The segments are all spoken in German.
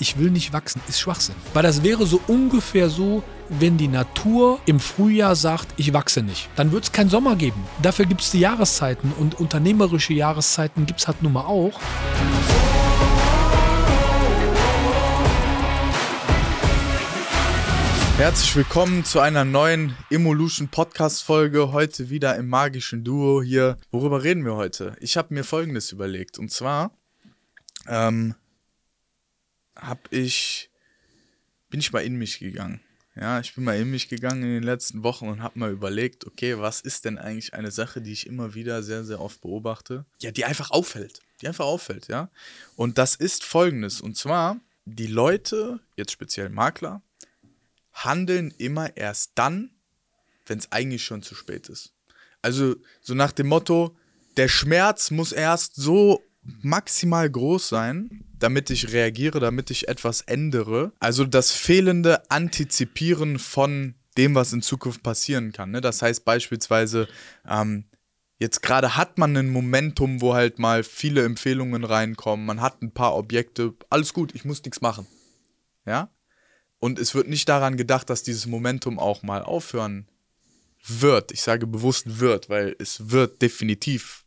ich will nicht wachsen, ist Schwachsinn. Weil das wäre so ungefähr so, wenn die Natur im Frühjahr sagt, ich wachse nicht. Dann wird es keinen Sommer geben. Dafür gibt es die Jahreszeiten und unternehmerische Jahreszeiten gibt es halt nun mal auch. Herzlich willkommen zu einer neuen Evolution Podcast Folge. Heute wieder im magischen Duo hier. Worüber reden wir heute? Ich habe mir Folgendes überlegt. Und zwar ähm, habe ich, bin ich mal in mich gegangen. Ja, ich bin mal in mich gegangen in den letzten Wochen und habe mal überlegt, okay, was ist denn eigentlich eine Sache, die ich immer wieder sehr, sehr oft beobachte? Ja, die einfach auffällt. Die einfach auffällt, ja. Und das ist folgendes. Und zwar, die Leute, jetzt speziell Makler, handeln immer erst dann, wenn es eigentlich schon zu spät ist. Also so nach dem Motto, der Schmerz muss erst so maximal groß sein, damit ich reagiere, damit ich etwas ändere. Also das fehlende Antizipieren von dem, was in Zukunft passieren kann. Ne? Das heißt beispielsweise, ähm, jetzt gerade hat man ein Momentum, wo halt mal viele Empfehlungen reinkommen, man hat ein paar Objekte, alles gut, ich muss nichts machen. Ja? Und es wird nicht daran gedacht, dass dieses Momentum auch mal aufhören wird. Ich sage bewusst wird, weil es wird definitiv,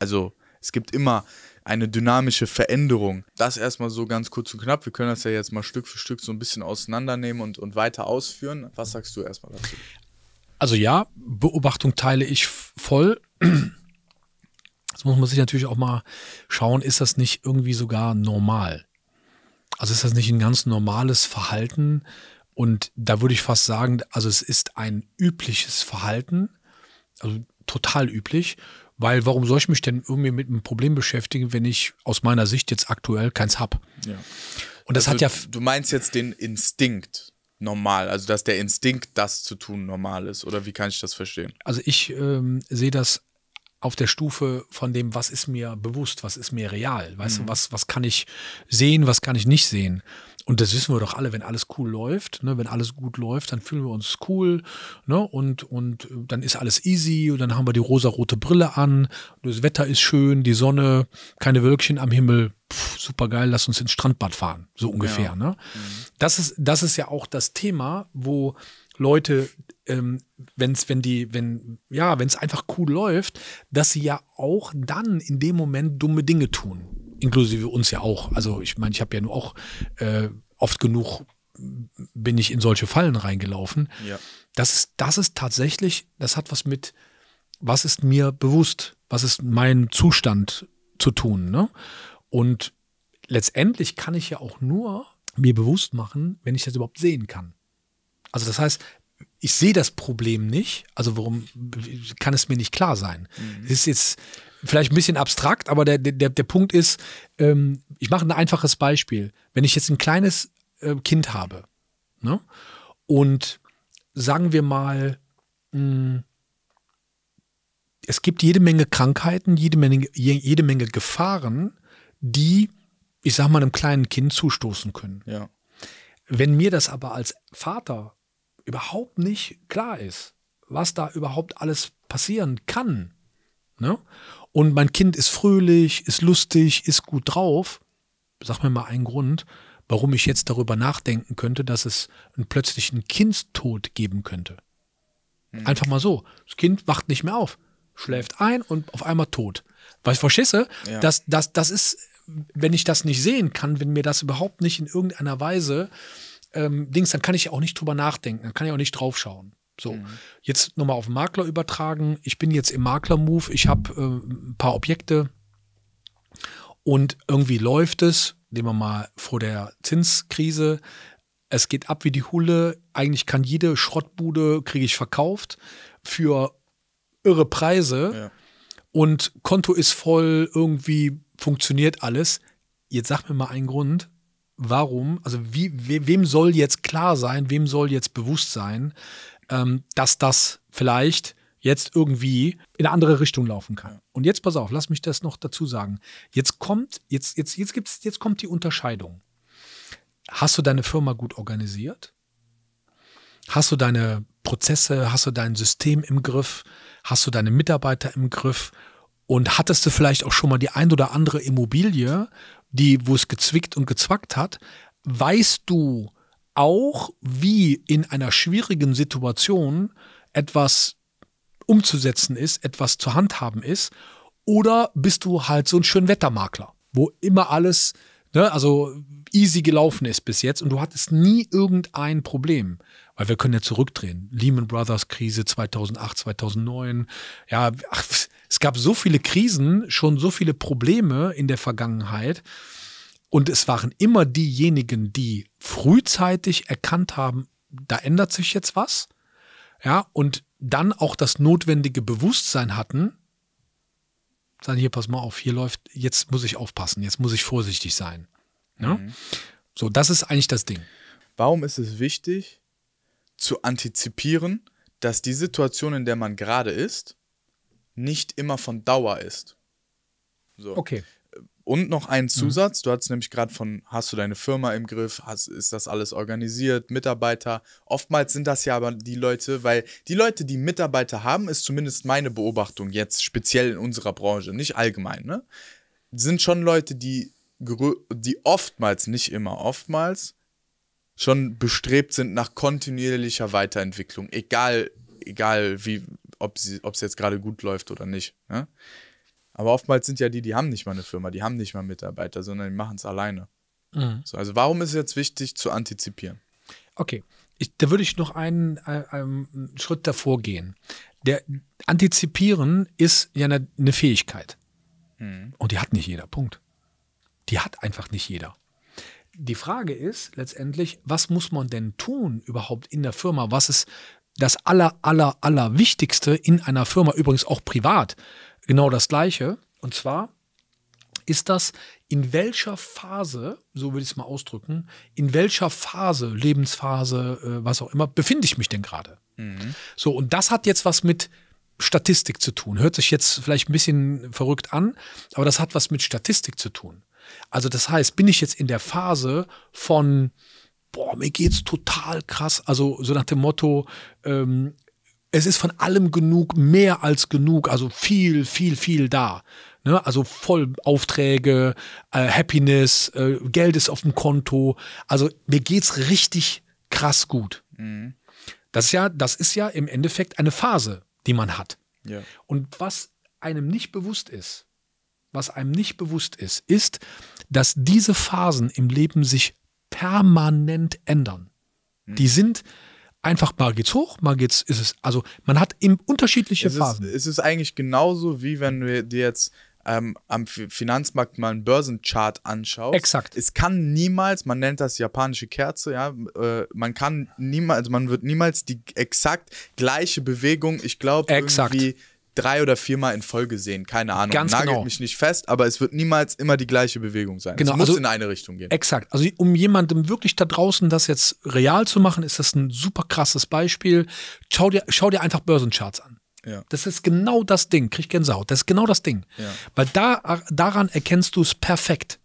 also es gibt immer eine dynamische Veränderung. Das erstmal so ganz kurz und knapp. Wir können das ja jetzt mal Stück für Stück so ein bisschen auseinandernehmen und, und weiter ausführen. Was sagst du erstmal dazu? Also ja, Beobachtung teile ich voll. Jetzt muss man sich natürlich auch mal schauen, ist das nicht irgendwie sogar normal? Also ist das nicht ein ganz normales Verhalten? Und da würde ich fast sagen, also es ist ein übliches Verhalten, also total üblich. Weil warum soll ich mich denn irgendwie mit einem Problem beschäftigen, wenn ich aus meiner Sicht jetzt aktuell keins habe? Ja. Und das also, hat ja. Du meinst jetzt den Instinkt normal, also dass der Instinkt, das zu tun, normal ist. Oder wie kann ich das verstehen? Also ich ähm, sehe das auf der Stufe von dem, was ist mir bewusst, was ist mir real, weißt mhm. du, was, was kann ich sehen, was kann ich nicht sehen. Und das wissen wir doch alle, wenn alles cool läuft, ne, wenn alles gut läuft, dann fühlen wir uns cool ne, und, und äh, dann ist alles easy und dann haben wir die rosarote Brille an, das Wetter ist schön, die Sonne, keine Wölkchen am Himmel, super geil, lass uns ins Strandbad fahren, so ungefähr. Ja. Ne? Mhm. Das, ist, das ist ja auch das Thema, wo Leute, ähm, wenn's, wenn die, wenn, ja, wenn es einfach cool läuft, dass sie ja auch dann in dem Moment dumme Dinge tun. Inklusive uns ja auch. Also ich meine, ich habe ja nur auch äh, oft genug bin ich in solche Fallen reingelaufen. Ja. Das ist, das ist tatsächlich, das hat was mit, was ist mir bewusst, was ist mein Zustand zu tun. Ne? Und letztendlich kann ich ja auch nur mir bewusst machen, wenn ich das überhaupt sehen kann. Also das heißt, ich sehe das Problem nicht, also warum kann es mir nicht klar sein? Mhm. ist jetzt vielleicht ein bisschen abstrakt, aber der, der, der Punkt ist, ähm, ich mache ein einfaches Beispiel. Wenn ich jetzt ein kleines äh, Kind habe ne? und sagen wir mal, mh, hm, es gibt jede Menge Krankheiten, jede Menge, jede Menge Gefahren, die, ich sage mal, einem kleinen Kind zustoßen können. Ja. Wenn mir das aber als Vater überhaupt nicht klar ist, was da überhaupt alles passieren kann. Ne? Und mein Kind ist fröhlich, ist lustig, ist gut drauf. Sag mir mal einen Grund, warum ich jetzt darüber nachdenken könnte, dass es einen plötzlichen Kindstod geben könnte. Hm. Einfach mal so. Das Kind wacht nicht mehr auf, schläft ein und auf einmal tot. Weil ich verschisse, ja. das, das, das ist, wenn ich das nicht sehen kann, wenn mir das überhaupt nicht in irgendeiner Weise ähm, Dings, dann kann ich auch nicht drüber nachdenken, dann kann ich auch nicht draufschauen. So, mhm. jetzt nochmal auf den Makler übertragen. Ich bin jetzt im Makler-Move, ich habe äh, ein paar Objekte und irgendwie läuft es, nehmen wir mal vor der Zinskrise, es geht ab wie die Hulle. Eigentlich kann jede Schrottbude, kriege ich verkauft für irre Preise. Ja. Und Konto ist voll, irgendwie funktioniert alles. Jetzt sag mir mal einen Grund, warum, also wie, we, wem soll jetzt klar sein, wem soll jetzt bewusst sein, ähm, dass das vielleicht jetzt irgendwie in eine andere Richtung laufen kann. Und jetzt pass auf, lass mich das noch dazu sagen. Jetzt kommt, jetzt, jetzt, jetzt gibt's, jetzt kommt die Unterscheidung. Hast du deine Firma gut organisiert? Hast du deine Prozesse, hast du dein System im Griff? Hast du deine Mitarbeiter im Griff? Und hattest du vielleicht auch schon mal die ein oder andere Immobilie, die, wo es gezwickt und gezwackt hat, weißt du auch, wie in einer schwierigen Situation etwas umzusetzen ist, etwas zu handhaben ist, oder bist du halt so ein schön Wettermakler, wo immer alles, ne, also easy gelaufen ist bis jetzt und du hattest nie irgendein Problem weil wir können ja zurückdrehen. Lehman Brothers Krise 2008, 2009. Ja, ach, es gab so viele Krisen, schon so viele Probleme in der Vergangenheit. Und es waren immer diejenigen, die frühzeitig erkannt haben, da ändert sich jetzt was. Ja, und dann auch das notwendige Bewusstsein hatten, sagen, hier, pass mal auf, hier läuft, jetzt muss ich aufpassen, jetzt muss ich vorsichtig sein. Ja? Ne? Mhm. So, das ist eigentlich das Ding. Warum ist es wichtig, zu antizipieren, dass die Situation, in der man gerade ist, nicht immer von Dauer ist. So. Okay. Und noch einen mhm. Zusatz, mhm. du hast nämlich gerade von, hast du deine Firma im Griff, hast, ist das alles organisiert, Mitarbeiter. Oftmals sind das ja aber die Leute, weil die Leute, die Mitarbeiter haben, ist zumindest meine Beobachtung jetzt, speziell in unserer Branche, nicht allgemein, ne? Sind schon Leute, die, die oftmals, nicht immer, oftmals schon bestrebt sind nach kontinuierlicher Weiterentwicklung, egal, egal wie, ob es jetzt gerade gut läuft oder nicht. Ne? Aber oftmals sind ja die, die haben nicht mal eine Firma, die haben nicht mal Mitarbeiter, sondern die machen es alleine. Mhm. So, also warum ist es jetzt wichtig zu antizipieren? Okay, ich, da würde ich noch einen, einen äh, ähm, Schritt davor gehen. Der Antizipieren ist ja eine, eine Fähigkeit. Mhm. Und die hat nicht jeder, Punkt. Die hat einfach nicht jeder die Frage ist letztendlich, was muss man denn tun überhaupt in der Firma? Was ist das aller, aller, aller Wichtigste in einer Firma, übrigens auch privat? Genau das Gleiche. Und zwar ist das, in welcher Phase, so würde ich es mal ausdrücken, in welcher Phase, Lebensphase, äh, was auch immer, befinde ich mich denn gerade? Mhm. So, und das hat jetzt was mit Statistik zu tun. Hört sich jetzt vielleicht ein bisschen verrückt an, aber das hat was mit Statistik zu tun. Also das heißt, bin ich jetzt in der Phase von, boah, mir geht's total krass, also so nach dem Motto, ähm, es ist von allem genug, mehr als genug, also viel, viel, viel da. Ne? Also voll Aufträge, äh, Happiness, äh, Geld ist auf dem Konto. Also mir geht's richtig krass gut. Mhm. Das ist ja, das ist ja im Endeffekt eine Phase, die man hat. Ja. Und was einem nicht bewusst ist, was einem nicht bewusst ist, ist, dass diese Phasen im Leben sich permanent ändern. Hm. Die sind einfach, mal geht's hoch, mal geht's, ist es, also man hat eben unterschiedliche es Phasen. Ist, es ist eigentlich genauso, wie wenn wir dir jetzt ähm, am Finanzmarkt mal einen Börsenchart anschaust. Exakt. Es kann niemals, man nennt das japanische Kerze, ja, äh, man kann niemals, also man wird niemals die exakt gleiche Bewegung, ich glaube, irgendwie drei oder viermal in Folge sehen. Keine Ahnung. Ganz Nagelt genau. mich nicht fest, aber es wird niemals immer die gleiche Bewegung sein. Genau, es muss also, in eine Richtung gehen. Exakt. Also um jemandem wirklich da draußen das jetzt real zu machen, ist das ein super krasses Beispiel. Schau dir, schau dir einfach Börsencharts an. Ja. Das ist genau das Ding. Krieg Gänsehaut. Das ist genau das Ding. Ja. Weil da, daran erkennst du es perfekt.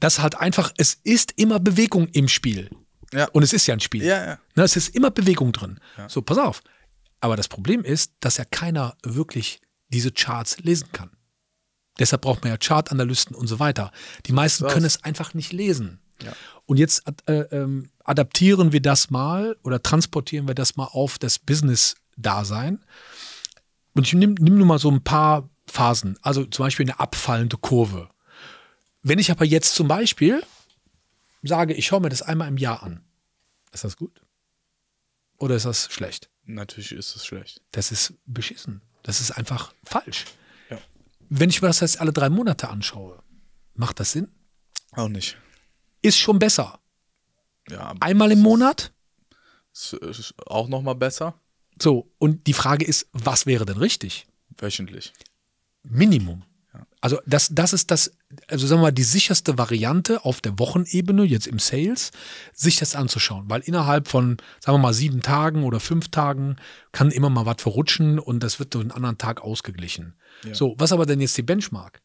Das halt einfach, es ist immer Bewegung im Spiel. Ja. Und es ist ja ein Spiel. Ja, ja. Na, ne, es ist immer Bewegung drin. Ja. So, pass auf. Aber das Problem ist, dass ja keiner wirklich diese Charts lesen kann. Deshalb braucht man ja Chartanalysten und so weiter. Die meisten können es einfach nicht lesen. Ja. Und jetzt äh, äh, adaptieren wir das mal oder transportieren wir das mal auf das Business-Dasein. Und ich nehme nehm nur mal so ein paar Phasen. Also zum Beispiel eine abfallende Kurve. Wenn ich aber jetzt zum Beispiel sage, ich schaue mir das einmal im Jahr an. Ist das gut? Oder ist das schlecht? Natürlich ist es schlecht. Das ist beschissen. Das ist einfach falsch. Ja. Wenn ich mir das jetzt alle drei Monate anschaue, macht das Sinn? Auch nicht. Ist schon besser. Ja, Einmal im Monat? Ist, ist auch nochmal besser. So, und die Frage ist, was wäre denn richtig? Wöchentlich. Minimum. Also das, das ist das, also sagen wir mal, die sicherste Variante auf der Wochenebene, jetzt im Sales, sich das anzuschauen. Weil innerhalb von, sagen wir mal, sieben Tagen oder fünf Tagen kann immer mal was verrutschen und das wird durch einen anderen Tag ausgeglichen. Ja. So, was aber denn jetzt die Benchmark?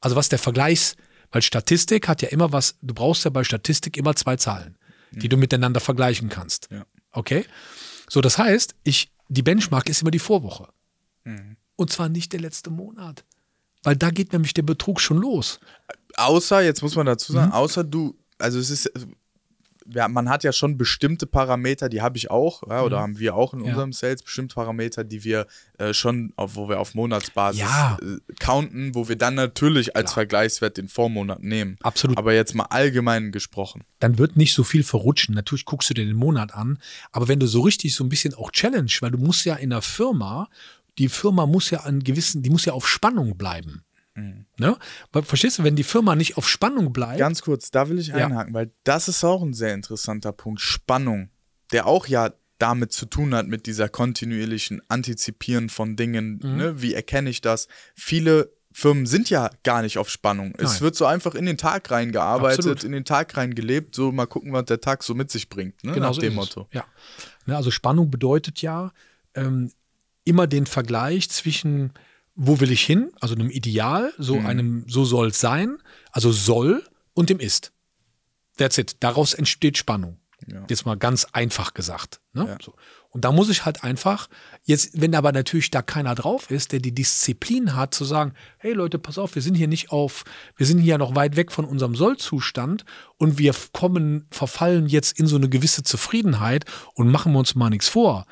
Also was der Vergleichs, weil Statistik hat ja immer was, du brauchst ja bei Statistik immer zwei Zahlen, mhm. die du mhm. miteinander vergleichen kannst. Ja. Okay? So, das heißt, ich, die Benchmark ist immer die Vorwoche. Mhm. Und zwar nicht der letzte Monat. Weil da geht nämlich der Betrug schon los. Außer, jetzt muss man dazu sagen, mhm. außer du, also es ist, ja, man hat ja schon bestimmte Parameter, die habe ich auch, ja, oder mhm. haben wir auch in unserem Sales, bestimmte Parameter, die wir äh, schon, auf, wo wir auf Monatsbasis ja. äh, counten, wo wir dann natürlich als Klar. Vergleichswert den Vormonat nehmen. Absolut. Aber jetzt mal allgemein gesprochen. Dann wird nicht so viel verrutschen. Natürlich guckst du dir den Monat an, aber wenn du so richtig so ein bisschen auch challenge, weil du musst ja in der Firma die Firma muss ja an gewissen, die muss ja auf Spannung bleiben. Mhm. Ne? Verstehst du, wenn die Firma nicht auf Spannung bleibt. Ganz kurz, da will ich einhaken, ja. weil das ist auch ein sehr interessanter Punkt. Spannung, der auch ja damit zu tun hat, mit dieser kontinuierlichen Antizipieren von Dingen. Mhm. Ne? Wie erkenne ich das? Viele Firmen sind ja gar nicht auf Spannung. Nein. Es wird so einfach in den Tag reingearbeitet, Absolut. in den Tag reingelebt, so mal gucken, was der Tag so mit sich bringt, ne? genau nach so dem Motto. Ja. Ne, also Spannung bedeutet ja, ähm, immer den Vergleich zwischen, wo will ich hin, also einem Ideal, so mhm. einem, so soll es sein, also soll und dem ist. That's it. Daraus entsteht Spannung. Ja. Jetzt mal ganz einfach gesagt. Ne? Ja. So. Und da muss ich halt einfach, jetzt, wenn aber natürlich da keiner drauf ist, der die Disziplin hat, zu sagen, hey Leute, pass auf, wir sind hier nicht auf, wir sind hier noch weit weg von unserem Sollzustand und wir kommen, verfallen jetzt in so eine gewisse Zufriedenheit und machen wir uns mal nichts vor.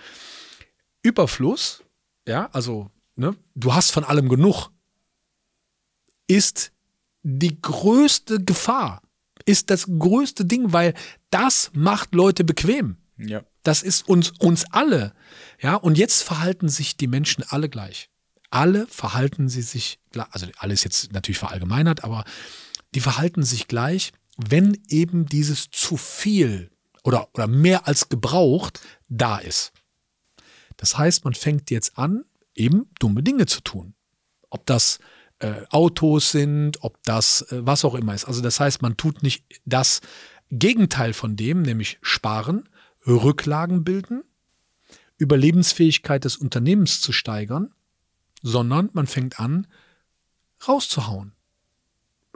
Überfluss, ja, also ne, du hast von allem genug, ist die größte Gefahr, ist das größte Ding, weil das macht Leute bequem. Ja. Das ist uns, uns alle. Ja, und jetzt verhalten sich die Menschen alle gleich. Alle verhalten sie sich, gleich, also alles jetzt natürlich verallgemeinert, aber die verhalten sich gleich, wenn eben dieses zu viel oder, oder mehr als gebraucht da ist. Das heißt, man fängt jetzt an, eben dumme Dinge zu tun. Ob das äh, Autos sind, ob das äh, was auch immer ist. Also das heißt, man tut nicht das Gegenteil von dem, nämlich sparen, Rücklagen bilden, Überlebensfähigkeit des Unternehmens zu steigern, sondern man fängt an, rauszuhauen.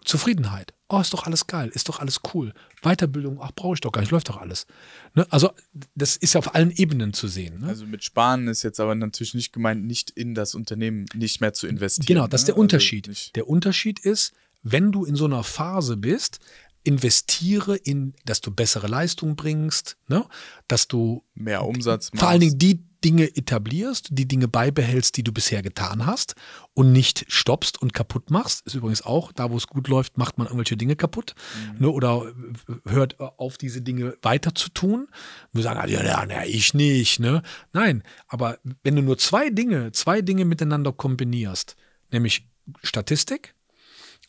Zufriedenheit. Oh, ist doch alles geil, ist doch alles cool. Weiterbildung, ach, brauche ich doch gar nicht, läuft doch alles. Ne? Also, das ist ja auf allen Ebenen zu sehen. Ne? Also, mit Sparen ist jetzt aber natürlich nicht gemeint, nicht in das Unternehmen nicht mehr zu investieren. Genau, das ist ne? der also Unterschied. Also der Unterschied ist, wenn du in so einer Phase bist, investiere in, dass du bessere Leistung bringst, ne? dass du mehr Umsatz machst. Vor allen Dingen die Dinge etablierst, die Dinge beibehältst, die du bisher getan hast und nicht stoppst und kaputt machst. Ist übrigens auch, da wo es gut läuft, macht man irgendwelche Dinge kaputt mhm. ne? oder äh, hört auf, diese Dinge weiter zu tun. Wir sagen, ja, ja, na, ich nicht. Ne? Nein, aber wenn du nur zwei Dinge, zwei Dinge miteinander kombinierst, nämlich Statistik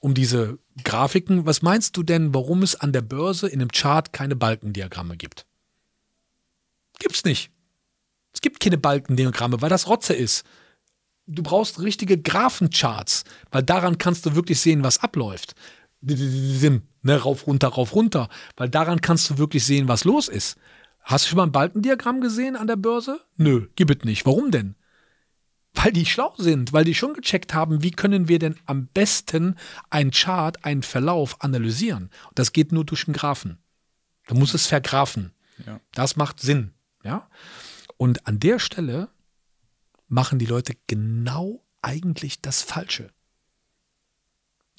um diese Grafiken. Was meinst du denn, warum es an der Börse in dem Chart keine Balkendiagramme gibt? Gibt's nicht. Es gibt keine Balkendiagramme, weil das Rotze ist. Du brauchst richtige Graphencharts, weil daran kannst du wirklich sehen, was abläuft. Ne, rauf, runter, rauf, runter. Weil daran kannst du wirklich sehen, was los ist. Hast du schon mal ein Balkendiagramm gesehen an der Börse? Nö, gibt es nicht. Warum denn? weil die schlau sind, weil die schon gecheckt haben, wie können wir denn am besten einen Chart, einen Verlauf analysieren. Das geht nur durch den Graphen. Du musst es vergrafen. Ja. Das macht Sinn. Ja? Und an der Stelle machen die Leute genau eigentlich das Falsche.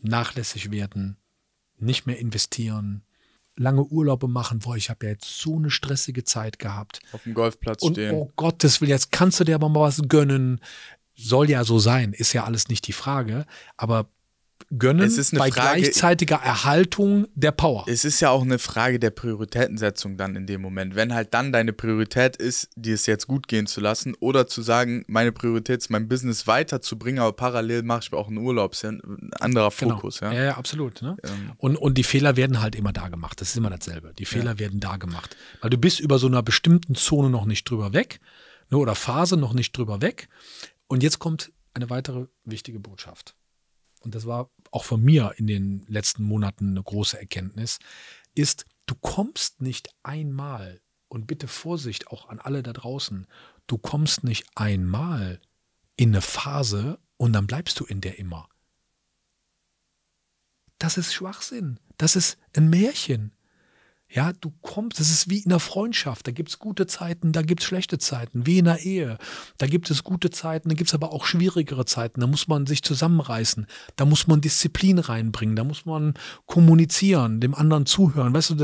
Nachlässig werden, nicht mehr investieren, lange Urlaube machen, wo ich habe ja jetzt so eine stressige Zeit gehabt. Auf dem Golfplatz und, stehen. Oh Gott, das will jetzt kannst du dir aber mal was gönnen. Soll ja so sein, ist ja alles nicht die Frage. Aber gönnen bei Frage, gleichzeitiger Erhaltung der Power. Es ist ja auch eine Frage der Prioritätensetzung dann in dem Moment. Wenn halt dann deine Priorität ist, dir es jetzt gut gehen zu lassen oder zu sagen, meine Priorität ist, mein Business weiterzubringen, aber parallel mache ich auch einen Urlaub, ist ja ein anderer genau. Fokus. Genau. Ja. ja, absolut. Ne? Ähm. Und, und die Fehler werden halt immer da gemacht. Das ist immer dasselbe. Die Fehler ja. werden da gemacht. Weil du bist über so einer bestimmten Zone noch nicht drüber weg ne, oder Phase noch nicht drüber weg. Und jetzt kommt eine weitere wichtige Botschaft und das war auch von mir in den letzten Monaten eine große Erkenntnis, ist, du kommst nicht einmal, und bitte Vorsicht auch an alle da draußen, du kommst nicht einmal in eine Phase und dann bleibst du in der immer. Das ist Schwachsinn. Das ist ein Märchen. Ja, du kommst, das ist wie in einer Freundschaft. Da gibt es gute Zeiten, da gibt es schlechte Zeiten, wie in einer Ehe. Da gibt es gute Zeiten, da gibt es aber auch schwierigere Zeiten. Da muss man sich zusammenreißen, da muss man Disziplin reinbringen, da muss man kommunizieren, dem anderen zuhören. Weißt du,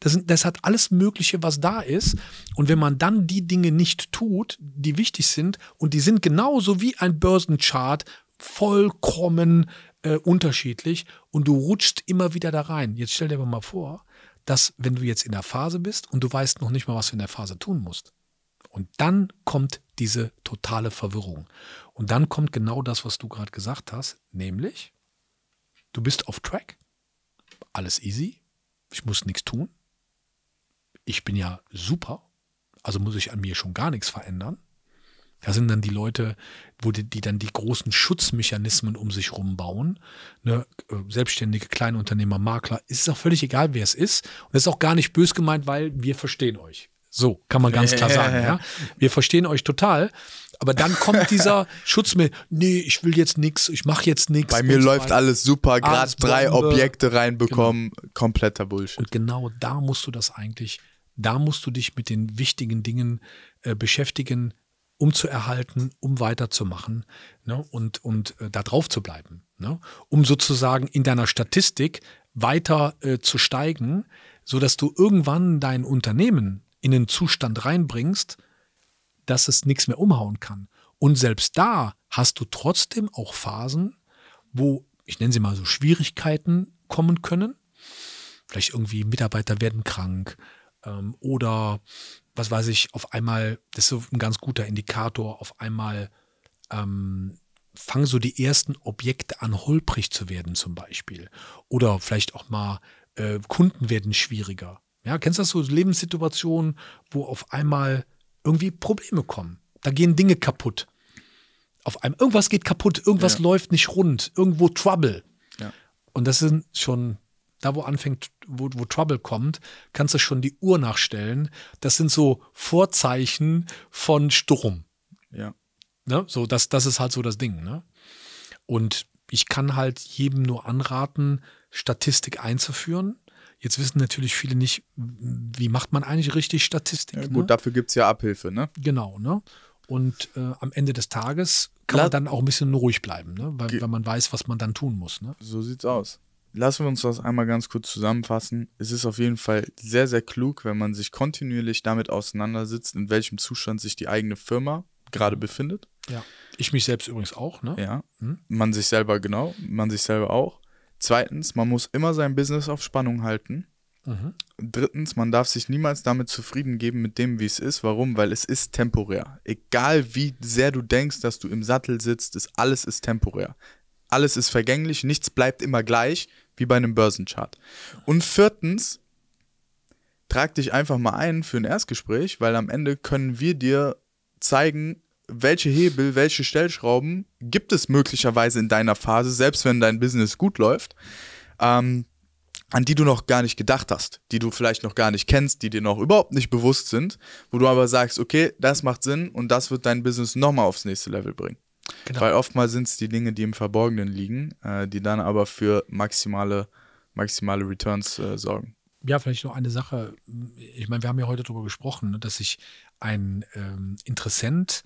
das, das hat alles Mögliche, was da ist. Und wenn man dann die Dinge nicht tut, die wichtig sind, und die sind genauso wie ein Börsenchart vollkommen äh, unterschiedlich, und du rutscht immer wieder da rein. Jetzt stell dir aber mal vor, dass wenn du jetzt in der Phase bist und du weißt noch nicht mal, was du in der Phase tun musst. Und dann kommt diese totale Verwirrung. Und dann kommt genau das, was du gerade gesagt hast, nämlich du bist auf Track, alles easy, ich muss nichts tun, ich bin ja super, also muss ich an mir schon gar nichts verändern. Da sind dann die Leute, wo die, die dann die großen Schutzmechanismen um sich rumbauen. Ne? Äh, Selbstständige, Kleinunternehmer, Makler, es ist auch völlig egal, wer es ist. Und es ist auch gar nicht bös gemeint, weil wir verstehen euch. So kann man ganz klar sagen. Ja? Wir verstehen euch total. Aber dann kommt dieser Schutz mit, nee, ich will jetzt nichts, ich mache jetzt nichts. Bei mir läuft so alles super, gerade drei Objekte reinbekommen, genau. kompletter Bullshit. Und genau da musst du das eigentlich, da musst du dich mit den wichtigen Dingen äh, beschäftigen, um zu erhalten, um weiterzumachen ne, und, und äh, da drauf zu bleiben. Ne, um sozusagen in deiner Statistik weiter äh, zu steigen, sodass du irgendwann dein Unternehmen in einen Zustand reinbringst, dass es nichts mehr umhauen kann. Und selbst da hast du trotzdem auch Phasen, wo, ich nenne sie mal so, Schwierigkeiten kommen können. Vielleicht irgendwie Mitarbeiter werden krank ähm, oder was weiß ich, auf einmal, das ist so ein ganz guter Indikator, auf einmal ähm, fangen so die ersten Objekte an, holprig zu werden zum Beispiel. Oder vielleicht auch mal äh, Kunden werden schwieriger. Ja, kennst du das so Lebenssituationen, wo auf einmal irgendwie Probleme kommen? Da gehen Dinge kaputt. Auf einmal irgendwas geht kaputt, irgendwas ja. läuft nicht rund, irgendwo Trouble. Ja. Und das sind schon da, wo anfängt wo, wo Trouble kommt, kannst du schon die Uhr nachstellen. Das sind so Vorzeichen von Sturm. Ja. Ne? So, das, das ist halt so das Ding. Ne? Und ich kann halt jedem nur anraten, Statistik einzuführen. Jetzt wissen natürlich viele nicht, wie macht man eigentlich richtig Statistik. Ja, gut, ne? dafür gibt es ja Abhilfe, ne? Genau, ne? Und äh, am Ende des Tages kann La man dann auch ein bisschen ruhig bleiben, ne? Weil, weil, man weiß, was man dann tun muss. Ne? So sieht's aus lassen wir uns das einmal ganz kurz zusammenfassen. Es ist auf jeden Fall sehr, sehr klug, wenn man sich kontinuierlich damit auseinandersetzt, in welchem Zustand sich die eigene Firma gerade befindet. Ja. Ich mich selbst übrigens auch, ne? Ja. Hm. Man sich selber, genau. Man sich selber auch. Zweitens, man muss immer sein Business auf Spannung halten. Mhm. Drittens, man darf sich niemals damit zufrieden geben, mit dem, wie es ist. Warum? Weil es ist temporär. Egal wie sehr du denkst, dass du im Sattel sitzt, ist, alles ist temporär alles ist vergänglich, nichts bleibt immer gleich, wie bei einem Börsenchart. Und viertens, trag dich einfach mal ein für ein Erstgespräch, weil am Ende können wir dir zeigen, welche Hebel, welche Stellschrauben gibt es möglicherweise in deiner Phase, selbst wenn dein Business gut läuft, ähm, an die du noch gar nicht gedacht hast, die du vielleicht noch gar nicht kennst, die dir noch überhaupt nicht bewusst sind, wo du aber sagst, okay, das macht Sinn und das wird dein Business nochmal aufs nächste Level bringen. Genau. Weil oftmals sind es die Dinge, die im Verborgenen liegen, äh, die dann aber für maximale, maximale Returns äh, sorgen. Ja, vielleicht noch eine Sache. Ich meine, wir haben ja heute darüber gesprochen, ne, dass sich ein ähm, Interessent,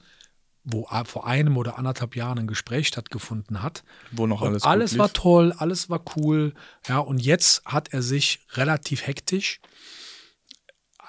wo vor einem oder anderthalb Jahren ein Gespräch stattgefunden hat, wo noch alles alles war lief. toll, alles war cool, ja, und jetzt hat er sich relativ hektisch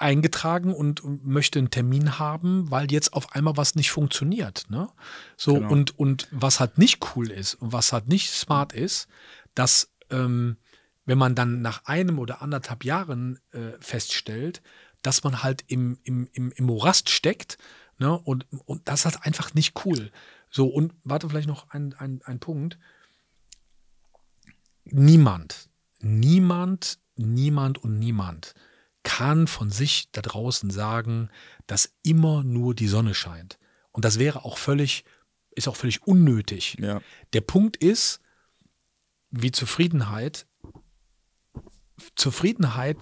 eingetragen und möchte einen Termin haben, weil jetzt auf einmal was nicht funktioniert. Ne? So genau. und, und was halt nicht cool ist und was halt nicht smart ist, dass ähm, wenn man dann nach einem oder anderthalb Jahren äh, feststellt, dass man halt im, im, im, im Morast steckt, ne? und, und das ist halt einfach nicht cool. So, und warte, vielleicht noch ein, ein, ein Punkt. Niemand, niemand, niemand und niemand kann von sich da draußen sagen, dass immer nur die Sonne scheint. Und das wäre auch völlig, ist auch völlig unnötig. Ja. Der Punkt ist, wie Zufriedenheit, Zufriedenheit,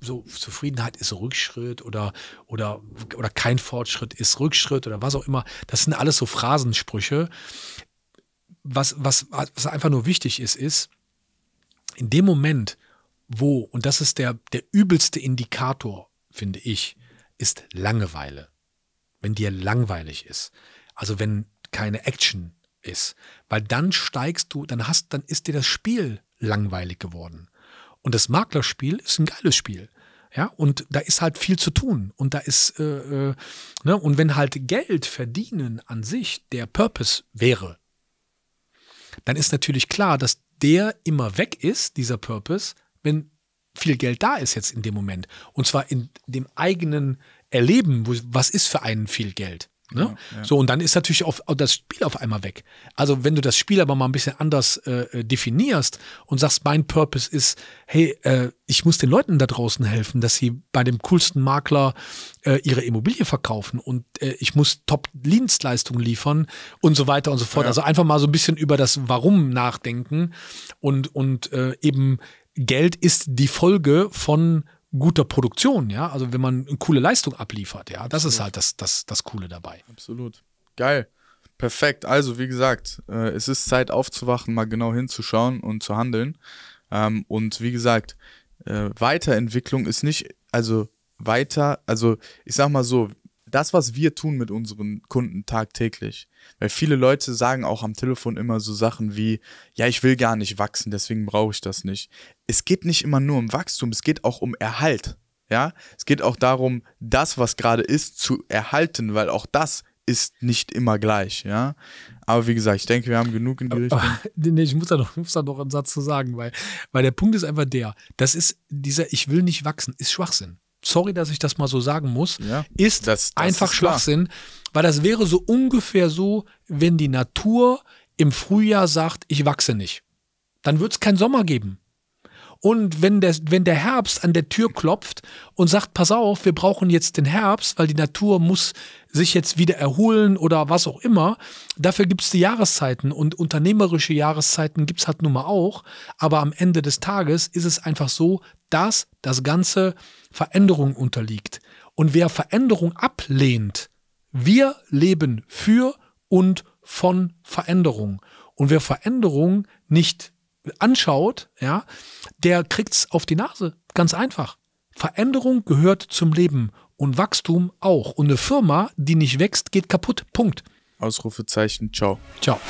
so Zufriedenheit ist Rückschritt oder, oder, oder kein Fortschritt ist Rückschritt oder was auch immer. Das sind alles so Phrasensprüche. Was, was, was einfach nur wichtig ist, ist, in dem Moment, wo, und das ist der, der übelste Indikator, finde ich, ist Langeweile. Wenn dir langweilig ist, also wenn keine Action ist, weil dann steigst du, dann hast, dann ist dir das Spiel langweilig geworden. Und das Maklerspiel ist ein geiles Spiel. Ja, und da ist halt viel zu tun. Und da ist, äh, äh, ne, und wenn halt Geld verdienen an sich der Purpose wäre, dann ist natürlich klar, dass der immer weg ist, dieser Purpose, wenn viel Geld da ist jetzt in dem Moment. Und zwar in dem eigenen Erleben, wo, was ist für einen viel Geld. Ne? Ja, ja. So, und dann ist natürlich auch, das Spiel auf einmal weg. Also, wenn du das Spiel aber mal ein bisschen anders äh, äh, definierst und sagst, mein Purpose ist, hey, äh, ich muss den Leuten da draußen helfen, dass sie bei dem coolsten Makler äh, ihre Immobilie verkaufen und äh, ich muss Top-Dienstleistungen liefern und so weiter und so fort. Ja. Also einfach mal so ein bisschen über das Warum nachdenken und, und äh, eben Geld ist die Folge von guter Produktion, ja. Also wenn man eine coole Leistung abliefert, ja, das Absolut. ist halt das, das, das Coole dabei. Absolut. Geil. Perfekt. Also, wie gesagt, äh, es ist Zeit aufzuwachen, mal genau hinzuschauen und zu handeln. Ähm, und wie gesagt, äh, Weiterentwicklung ist nicht, also weiter, also ich sag mal so, das, was wir tun mit unseren Kunden tagtäglich. Weil viele Leute sagen auch am Telefon immer so Sachen wie, ja, ich will gar nicht wachsen, deswegen brauche ich das nicht. Es geht nicht immer nur um Wachstum, es geht auch um Erhalt. Ja, es geht auch darum, das, was gerade ist, zu erhalten, weil auch das ist nicht immer gleich, ja. Aber wie gesagt, ich denke, wir haben genug in die äh, Richtung. nee, ich muss da noch, muss da noch einen Satz zu sagen, weil, weil der Punkt ist einfach der, das ist dieser Ich will nicht wachsen, ist Schwachsinn sorry, dass ich das mal so sagen muss, ja, ist das, das einfach ist Schwachsinn, weil das wäre so ungefähr so, wenn die Natur im Frühjahr sagt, ich wachse nicht. Dann wird es keinen Sommer geben. Und wenn der, wenn der Herbst an der Tür klopft und sagt, pass auf, wir brauchen jetzt den Herbst, weil die Natur muss sich jetzt wieder erholen oder was auch immer, dafür gibt es die Jahreszeiten und unternehmerische Jahreszeiten gibt es halt nun mal auch. Aber am Ende des Tages ist es einfach so, dass das Ganze Veränderung unterliegt. Und wer Veränderung ablehnt, wir leben für und von Veränderung. Und wer Veränderung nicht anschaut, ja, der es auf die Nase. Ganz einfach. Veränderung gehört zum Leben und Wachstum auch. Und eine Firma, die nicht wächst, geht kaputt. Punkt. Ausrufezeichen. Ciao. Ciao.